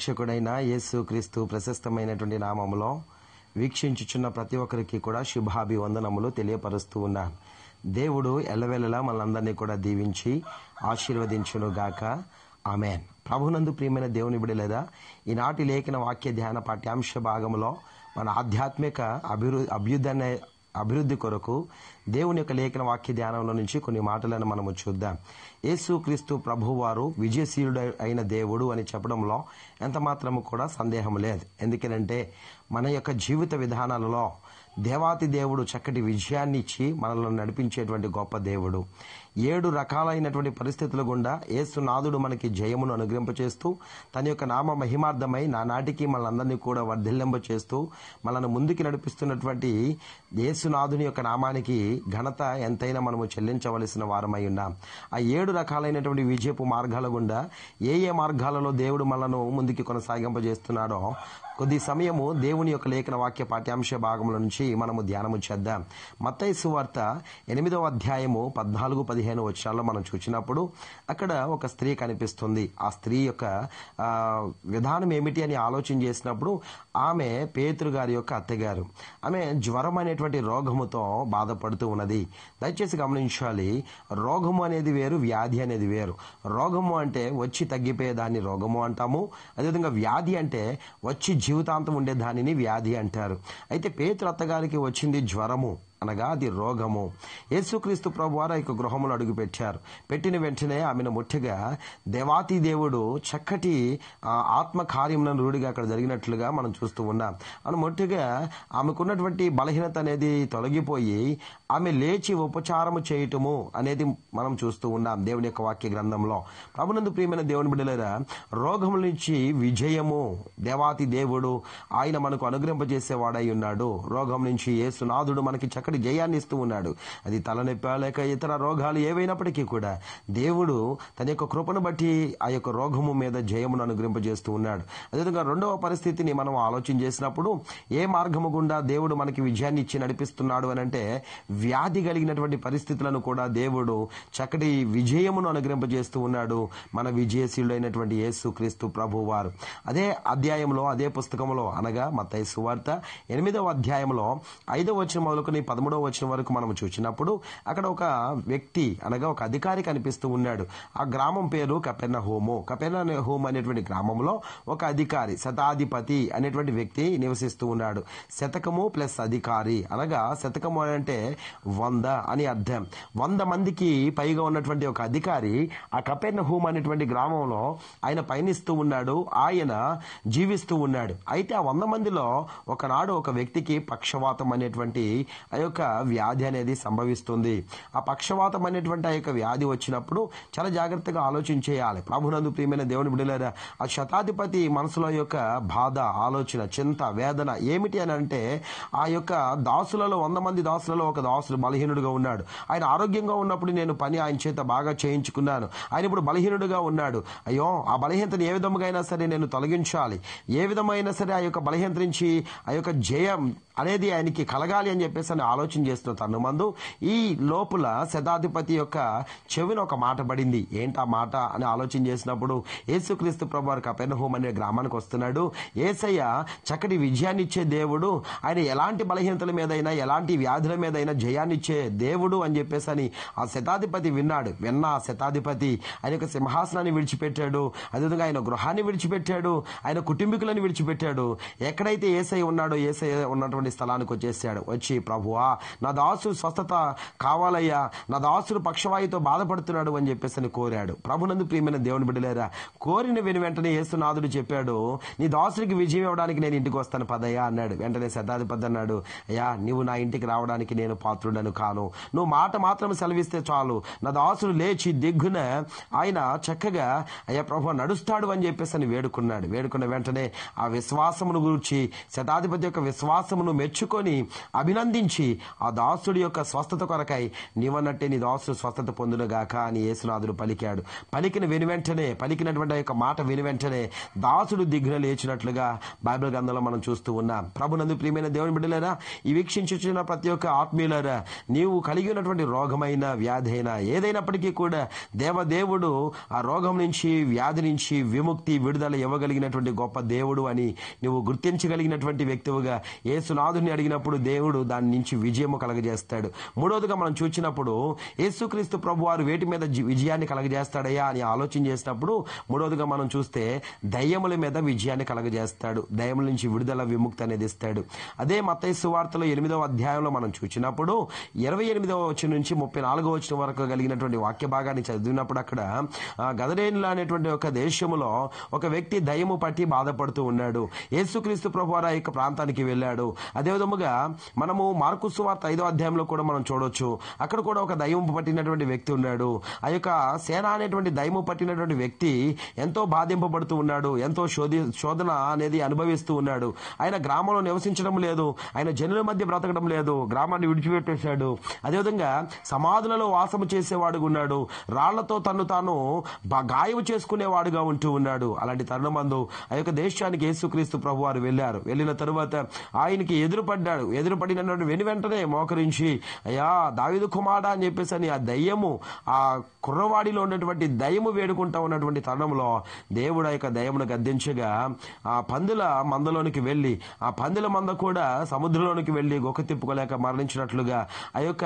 రక్షకుడైన యేసు క్రీస్తు ప్రశస్తమైనటువంటి నామములో వీక్షించుచున్న ప్రతి ఒక్కరికి కూడా శుభాభివందనములు తెలియపరుస్తూ ఉన్నాను దేవుడు ఎల్లవేళలా మనందరినీ కూడా దీవించి ఆశీర్వదించును గాక ఆమెన్ ప్రభునందు ప్రియమైన దేవుని బిడలేదా ఈనాటి లేఖన వాక్య ధ్యాన పాఠ్యాంశ భాగంలో మన ఆధ్యాత్మిక అభివృద్ధి అభ్యుదయ అభివృద్ధి కొరకు దేవుని యొక్క లేఖన వాక్య ధ్యానంలో నుంచి కొన్ని మాటలను మనము చూద్దాం యేసు క్రీస్తు ప్రభు వారు విజయశీలుడు అయిన దేవుడు అని చెప్పడంలో ఎంత మాత్రము కూడా సందేహం లేదు ఎందుకనంటే మన యొక్క జీవిత విధానాలలో దేవాతి దేవుడు చక్కటి విజయాన్ని ఇచ్చి మనల్ని నడిపించేటువంటి గొప్ప దేవుడు ఏడు రకాలైనటువంటి పరిస్థితుల గుండా ఏసునాథుడు మనకి జయమును చేస్తూ తన యొక్క నామ మహిమార్థమై నానాటికి మనందరినీ కూడా వర్ధిల్లింప చేస్తూ మనల్ని ముందుకి నడిపిస్తున్నటువంటి ఏసునాథుని యొక్క నామానికి ఘనత ఎంతైనా మనము చెల్లించవలసిన వారమై ఉన్నాం ఆ ఏడు రకాలైనటువంటి విజయపు మార్గాల గుండా ఏ ఏ మార్గాలలో దేవుడు మనను ముందుకి కొనసాగింపజేస్తున్నాడో కొద్ది సమయము దేవుని యొక్క లేఖన వాక్య పాఠ్యాంశ భాగముల నుంచి మనము ధ్యానము చేద్దాం మత్తయి సువార్త ఎనిమిదవ అధ్యాయము పద్నాలుగు పదిహేను వచనాల్లో మనం చూసినప్పుడు అక్కడ ఒక స్త్రీ కనిపిస్తుంది ఆ స్త్రీ యొక్క విధానం ఏమిటి అని ఆలోచన చేసినప్పుడు ఆమె పేతురు గారి యొక్క అత్తగారు ఆమె జ్వరం అనేటువంటి రోగముతో బాధపడుతూ ఉన్నది దయచేసి గమనించాలి రోగము అనేది వేరు వ్యాధి అనేది వేరు రోగము అంటే వచ్చి తగ్గిపోయేదాన్ని రోగము అంటాము అదేవిధంగా వ్యాధి అంటే వచ్చి జీవితాంతం ఉండే దానిని వ్యాధి అంటారు అయితే పేతురు అత్తగారికి వచ్చింది జ్వరము అనగా అది రోగము యేసుక్రీస్తు ప్రభు వారు యొక్క గృహములు అడుగుపెట్టారు పెట్టిన వెంటనే ఆమెను ముట్టిగా దేవాతి దేవుడు చక్కటి ఆత్మ కార్యములను రూఢిగా అక్కడ జరిగినట్లుగా మనం చూస్తూ ఉన్నాం అని ముట్టిగా ఆమెకున్నటువంటి బలహీనత అనేది తొలగిపోయి ఆమె లేచి ఉపచారము చేయటము అనేది మనం చూస్తూ ఉన్నాం దేవుని యొక్క వాక్య గ్రంథంలో ప్రభునందు ప్రియమైన దేవుని బిడ్డలరా రోగముల నుంచి విజయము దేవాతి దేవుడు ఆయన మనకు అనుగ్రహింపజేసేవాడై ఉన్నాడు రోగం నుంచి ఏసునాథుడు మనకి చక్క అక్కడ జయాన్ని ఇస్తూ ఉన్నాడు అది తలనొప్పి లేక ఇతర రోగాలు ఏవైనప్పటికీ కూడా దేవుడు తన యొక్క కృపను బట్టి ఆ యొక్క రోగము మీద జయమును అనుగ్రింపజేస్తూ ఉన్నాడు అదేవిధంగా రెండవ పరిస్థితిని మనం ఆలోచన చేసినప్పుడు ఏ మార్గము గుండా దేవుడు మనకి విజయాన్ని ఇచ్చి నడిపిస్తున్నాడు అని అంటే వ్యాధి కలిగినటువంటి పరిస్థితులను కూడా దేవుడు చక్కటి విజయమును అనుగ్రింపజేస్తూ ఉన్నాడు మన విజయశీలుడైనటువంటి యేసు క్రీస్తు ప్రభు వారు అదే అధ్యాయంలో అదే పుస్తకంలో అనగా మత సువార్త ఎనిమిదవ అధ్యాయంలో ఐదవ వచ్చిన మొదలుకొని పద పదమూడవ వచ్చిన వరకు మనం చూసినప్పుడు అక్కడ ఒక వ్యక్తి అనగా ఒక అధికారి కనిపిస్తూ ఉన్నాడు ఆ గ్రామం పేరు కపెన్న హోము కపెన్న హోమ్ అనేటువంటి గ్రామంలో ఒక అధికారి శతాధిపతి అనేటువంటి వ్యక్తి నివసిస్తూ ఉన్నాడు శతకము ప్లస్ అధికారి అనగా శతకము అంటే వంద అని అర్థం వంద మందికి పైగా ఉన్నటువంటి ఒక అధికారి ఆ కపెన్న హోమ్ అనేటువంటి గ్రామంలో ఆయన పయనిస్తూ ఉన్నాడు ఆయన జీవిస్తూ ఉన్నాడు అయితే ఆ వంద మందిలో ఒకనాడు ఒక వ్యక్తికి పక్షవాతం అనేటువంటి యొక్క వ్యాధి అనేది సంభవిస్తుంది ఆ పక్షవాతం అనేటువంటి ఆ యొక్క వ్యాధి వచ్చినప్పుడు చాలా జాగ్రత్తగా ఆలోచించేయాలి ప్రభునందు ప్రియమైన దేవుని బిడ్డలారా ఆ శతాధిపతి మనసులో యొక్క బాధ ఆలోచన చింత వేదన ఏమిటి అని అంటే ఆ యొక్క దాసులలో వంద మంది దాసులలో ఒక దాసుడు బలహీనుడుగా ఉన్నాడు ఆయన ఆరోగ్యంగా ఉన్నప్పుడు నేను పని ఆయన చేత బాగా చేయించుకున్నాను ఆయన ఇప్పుడు బలహీనుడుగా ఉన్నాడు అయ్యో ఆ బలహీనతను ఏ విధముగా అయినా సరే నేను తొలగించాలి ఏ విధమైనా సరే ఆ యొక్క బలహీనత నుంచి ఆ యొక్క జయం అనేది ఆయనకి కలగాలి అని చెప్పేసి అని ఆలోచన చేస్తున్న తను మందు ఈ లోపల శతాధిపతి యొక్క చెవిన ఒక మాట పడింది ఏంటా మాట అని ఆలోచన చేసినప్పుడు యేసుక్రీస్తు ప్రభువారు కపెర్హోమ్ అనే గ్రామానికి వస్తున్నాడు ఏసయ్య చక్కటి విజయాన్ని ఇచ్చే దేవుడు ఆయన ఎలాంటి బలహీనతల మీదైనా ఎలాంటి వ్యాధుల మీదైనా జయాన్ని ఇచ్చే దేవుడు అని చెప్పేసి అని ఆ శతాధిపతి విన్నాడు విన్న ఆ శతాధిపతి ఆయన యొక్క సింహాసనాన్ని విడిచిపెట్టాడు అదేవిధంగా ఆయన గృహాన్ని విడిచిపెట్టాడు ఆయన కుటుంబీకులను విడిచిపెట్టాడు ఎక్కడైతే ఏసై ఉన్నాడో ఏసై ఉన్నటువంటి వాడి స్థలానికి వచ్చేసాడు వచ్చి ప్రభువా నా దాసు స్వస్థత కావాలయ్యా నా దాసుడు పక్షవాయుతో బాధపడుతున్నాడు అని చెప్పేసి అని కోరాడు ప్రభునందు ప్రియమైన దేవుని బిడ్డలేరా కోరిన విని వెంటనే యేసునాథుడు చెప్పాడు నీ దాసునికి విజయం ఇవ్వడానికి నేను ఇంటికి వస్తాను పదయ్యా అన్నాడు వెంటనే శతాధిపతి అన్నాడు అయ్యా నువ్వు నా ఇంటికి రావడానికి నేను పాత్రుడను కాను నువ్వు మాట మాత్రం సెలవిస్తే చాలు నా దాసుడు లేచి దిగ్గున ఆయన చక్కగా అయ్యా ప్రభు నడుస్తాడు అని చెప్పేసి అని వేడుకున్నాడు వేడుకున్న వెంటనే ఆ విశ్వాసమును గురించి శతాధిపతి యొక్క విశ్వాసమును మెచ్చుకొని అభినందించి ఆ దాసుడి యొక్క స్వస్థత కొరకై నీవన్నట్టే నీ దాసుడు స్వస్థత పొందునుగాక అని యేసునాథుడు పలికాడు పలికిన విని వెంటనే పలికినటువంటి యొక్క మాట విని వెంటనే దాసుడు దిగ్న లేచినట్లుగా బైబిల్ గ్రంథంలో మనం చూస్తూ ఉన్నాం ప్రభునందు ప్రియమైన దేవుని బిడ్డలేరా ఈ వీక్షించిన ప్రతి ఒక్క ఆత్మీయులరా నీవు కలిగి ఉన్నటువంటి రోగమైన వ్యాధి అయినా ఏదైనప్పటికీ కూడా దేవదేవుడు ఆ రోగం నుంచి వ్యాధి నుంచి విముక్తి విడుదల ఇవ్వగలిగినటువంటి గొప్ప దేవుడు అని నువ్వు గుర్తించగలిగినటువంటి వ్యక్తివుగా యేసు నాథుని అడిగినప్పుడు దేవుడు దాని నుంచి విజయము కలగజేస్తాడు మూడవదిగా మనం చూసినప్పుడు యేసుక్రీస్తు ప్రభు వారు వేటి మీద విజయాన్ని కలగజేస్తాడయ్యా అని ఆలోచన చేసినప్పుడు మూడవదిగా మనం చూస్తే దయ్యముల మీద విజయాన్ని కలగజేస్తాడు దయ్యముల నుంచి విడుదల విముక్తి అనేది ఇస్తాడు అదే మతైసు వార్తలో ఎనిమిదవ అధ్యాయంలో మనం చూసినప్పుడు ఇరవై ఎనిమిదవ వచ్చిన నుంచి ముప్పై నాలుగో వచ్చిన వరకు కలిగినటువంటి వాక్య భాగాన్ని చదివినప్పుడు అక్కడ గదరేనుల అనేటువంటి ఒక దేశములో ఒక వ్యక్తి దయ్యము పట్టి బాధపడుతూ ఉన్నాడు యేసుక్రీస్తు ప్రభు వారు ఆ యొక్క ప్రాంతానికి వెళ్ళాడు అదేవిధముగా మనము మార్కు సువార్త ఐదో అధ్యాయంలో కూడా మనం చూడవచ్చు అక్కడ కూడా ఒక దయ్యం పట్టినటువంటి వ్యక్తి ఉన్నాడు ఆ యొక్క సేన అనేటువంటి దయ్యం పట్టినటువంటి వ్యక్తి ఎంతో బాధింపబడుతూ ఉన్నాడు ఎంతో శోధి శోధన అనేది అనుభవిస్తూ ఉన్నాడు ఆయన గ్రామంలో నివసించడం లేదు ఆయన జనుల మధ్య బ్రతకడం లేదు గ్రామాన్ని విడిచిపెట్టేశాడు అదేవిధంగా సమాధులలో వాసము చేసేవాడుగా ఉన్నాడు రాళ్లతో తను తాను గాయం చేసుకునేవాడుగా ఉంటూ ఉన్నాడు అలాంటి తరుణమందు ఆ యొక్క దేశానికి యేసుక్రీస్తు ప్రభు వారు వెళ్ళారు వెళ్ళిన తరువాత ఆయనకి ఎదురుపడ్డాడు ఎదురుపడినటువంటి వెను వెంటనే మోకరించి అయ్యా దావిదు కుమారా అని చెప్పేసి అని ఆ దయ్యము ఆ కుర్రవాడిలో ఉన్నటువంటి దయ్యము వేడుకుంటా ఉన్నటువంటి తరుణంలో దేవుడు ఆ యొక్క దయ్యమును గద్దించగా ఆ పందుల మందలోనికి వెళ్ళి ఆ పందుల మంద కూడా సముద్రంలోనికి వెళ్ళి గొక్క తిప్పుకోలేక మరణించినట్లుగా ఆ యొక్క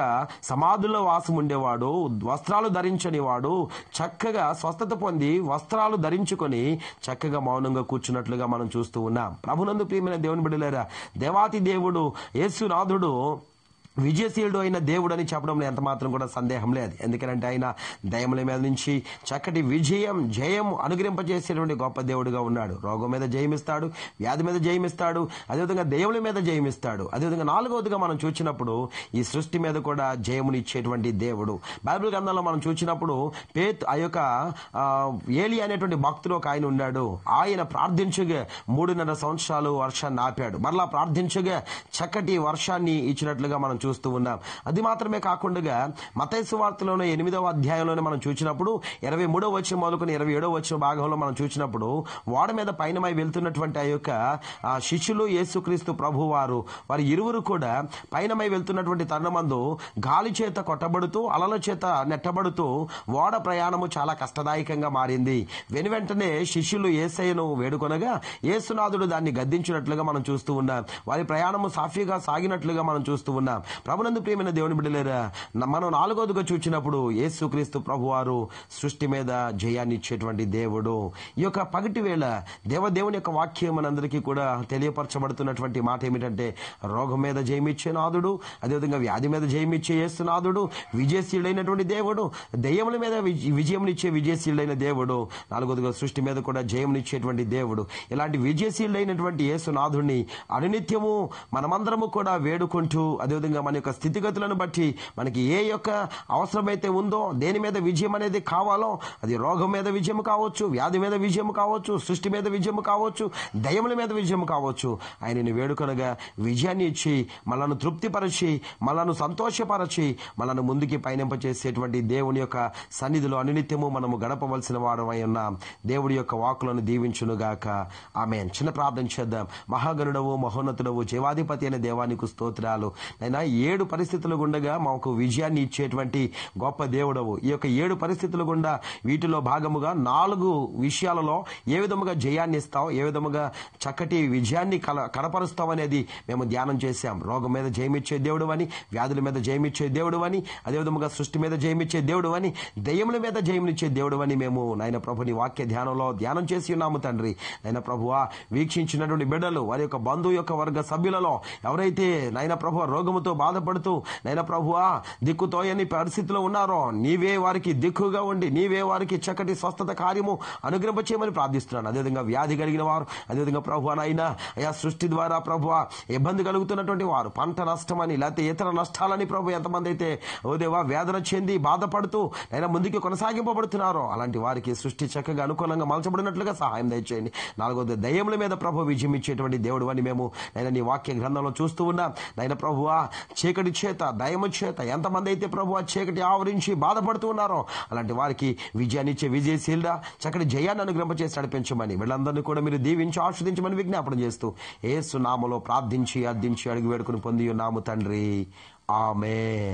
సమాధుల్లో వాసం ఉండేవాడు వస్త్రాలు ధరించని వాడు చక్కగా స్వస్థత పొంది వస్త్రాలు ధరించుకొని చక్కగా మౌనంగా కూర్చున్నట్లుగా మనం చూస్తూ ఉన్నాం ప్రభునందు ప్రియమైన దేవుని బిడ్డలేరా దేవాతి దేవుడు యేసునాథుడు విజయశీలుడు అయిన దేవుడని చెప్పడంలో ఎంతమాత్రం కూడా సందేహం లేదు ఎందుకంటే ఆయన దయముల మీద నుంచి చక్కటి విజయం జయం అనుగ్రహింపజేసేటువంటి గొప్ప దేవుడుగా ఉన్నాడు రోగం మీద జయమిస్తాడు వ్యాధి మీద జయమిస్తాడు అదేవిధంగా దేవుల మీద జయమిస్తాడు అదేవిధంగా నాలుగవదిగా మనం చూసినప్పుడు ఈ సృష్టి మీద కూడా ఇచ్చేటువంటి దేవుడు బైబిల్ గ్రంథంలో మనం చూసినప్పుడు పేత్ ఆ యొక్క ఏలి అనేటువంటి భక్తుడు ఒక ఆయన ఉన్నాడు ఆయన ప్రార్థించుగా మూడున్నర సంవత్సరాలు వర్షాన్ని ఆపాడు మరలా ప్రార్థించుగా చక్కటి వర్షాన్ని ఇచ్చినట్లుగా మనం చూస్తూ ఉన్నాం అది మాత్రమే కాకుండా మతైసు వార్తలోనే ఎనిమిదవ అధ్యాయంలోనే మనం చూసినప్పుడు ఇరవై మూడవ వచ్చిన మొదలుకొని ఇరవై ఏడవ వచ్చిన భాగంలో మనం చూసినప్పుడు ఓడ మీద పైనమై వెళ్తున్నటువంటి ఆ యొక్క శిష్యులు యేసుక్రీస్తు ప్రభు వారు వారి ఇరువురు కూడా పైనమై వెళ్తున్నటువంటి తరుణమందు గాలి చేత కొట్టబడుతూ అలల చేత నెట్టబడుతూ ఓడ ప్రయాణము చాలా కష్టదాయకంగా మారింది వెను వెంటనే శిష్యులు ఏసయ్యను వేడుకొనగా ఏసునాథుడు దాన్ని గద్దించినట్లుగా మనం చూస్తూ ఉన్నాం వారి ప్రయాణము సాఫీగా సాగినట్లుగా మనం చూస్తూ ఉన్నాం ప్రభునందు ప్రియమైన దేవుని బిడ్డలేరా మనం నాలుగోదిగా చూచినప్పుడు యేసుక్రీస్తు ప్రభువారు సృష్టి మీద జయాన్ని ఇచ్చేటువంటి దేవుడు ఈ యొక్క పగటి వేళ దేవదేవుని యొక్క వాక్యం మనందరికీ కూడా తెలియపరచబడుతున్నటువంటి మాట ఏమిటంటే రోగం మీద జయమిచ్చే నాదుడు అదేవిధంగా వ్యాధి మీద జయమిచ్చే యేసునాథుడు విజయశీలైనటువంటి దేవుడు దయ్యముల మీద విజయంనిచ్చే విజయశీలైన దేవుడు నాలుగోదిగా సృష్టి మీద కూడా జయమునిచ్చేటువంటి దేవుడు ఇలాంటి యేసు యేసునాథుడిని అనునిత్యము మనమందరము కూడా వేడుకుంటూ అదేవిధంగా మన యొక్క స్థితిగతులను బట్టి మనకి ఏ యొక్క అవసరమైతే ఉందో దేని మీద విజయం అనేది కావాలో అది రోగం మీద విజయం కావచ్చు వ్యాధి మీద విజయం కావచ్చు సృష్టి మీద విజయం కావచ్చు దయముల మీద విజయం కావచ్చు ఆయనని వేడుకనగా విజయాన్ని ఇచ్చి మనల్ని తృప్తిపరచి మనల్ని సంతోషపరచి మనల్ని ముందుకి పయనింపచేసేటువంటి దేవుని యొక్క సన్నిధిలో అనినిత్యము మనము గడపవలసిన వాడమై ఉన్నాం దేవుడి యొక్క వాకులను దీవించునుగాక ఆమె చిన్న ప్రార్థన చేద్దాం మహాగరుడవు మహోన్నతుడవు జీవాధిపతి అనే దేవానికి స్తోత్రాలు అయినా ఏడు పరిస్థితులు గుండగా మాకు విజయాన్ని ఇచ్చేటువంటి గొప్ప దేవుడవు ఈ యొక్క ఏడు పరిస్థితులు గుండా వీటిలో భాగముగా నాలుగు విషయాలలో ఏ విధముగా జయాన్ని ఇస్తావు ఏ విధముగా చక్కటి విజయాన్ని కల కనపరుస్తాం అనేది మేము ధ్యానం చేశాం రోగం మీద జయమిచ్చే దేవుడు అని వ్యాధుల మీద జయమిచ్చే దేవుడు అని విధముగా సృష్టి మీద జయమిచ్చే దేవుడు అని దయ్యముల మీద జయమునిచ్చే దేవుడు అని మేము నాయన ప్రభుని వాక్య ధ్యానంలో ధ్యానం చేసి ఉన్నాము తండ్రి నాయన ప్రభువా వీక్షించినటువంటి బిడ్డలు వారి యొక్క బంధువు యొక్క వర్గ సభ్యులలో ఎవరైతే నాయన ప్రభు రోగముతో బాధపడుతూ నైనా ప్రభువా దిక్కుతోయని పరిస్థితిలో ఉన్నారో నీవే వారికి దిక్కుగా ఉండి నీవే వారికి చక్కటి స్వస్థత కార్యము అనుగ్రహించేయమని ప్రార్థిస్తున్నాను అదేవిధంగా వ్యాధి కలిగిన వారు అదేవిధంగా అయినా అయా సృష్టి ద్వారా ప్రభు ఇబ్బంది కలుగుతున్నటువంటి వారు పంట నష్టమని లేకపోతే ఇతర నష్టాలని ప్రభు ఎంతమంది అయితే ఓదేవా వేదన చెంది బాధపడుతూ నైనా ముందుకి కొనసాగింపబడుతున్నారో అలాంటి వారికి సృష్టి చక్కగా అనుకూలంగా మలచబడినట్లుగా సహాయం దయచేయండి నాలుగోది దయ్యముల మీద ప్రభు విజయం ఇచ్చేటువంటి దేవుడు అని మేము నేను నీ వాక్య గ్రంథంలో చూస్తూ ఉన్నా నైనా ప్రభువా చీకటి చేత దయమ చేత ఎంతమంది అయితే ప్రభు ఆ చీకటి ఆవరించి బాధపడుతూ ఉన్నారో అలాంటి వారికి విజయాన్నిచ్చే విజయశీలుడా చక్కటి జయాన్ని అనుగ్రహం చేసి నడిపించమని వీళ్ళందరినీ కూడా మీరు దీవించి ఆస్వాదించమని విజ్ఞాపనం చేస్తూ ఏసునామలో ప్రార్థించి అర్థించి అడిగి వేడుకుని పొంది ఉన్నాము తండ్రి ఆమె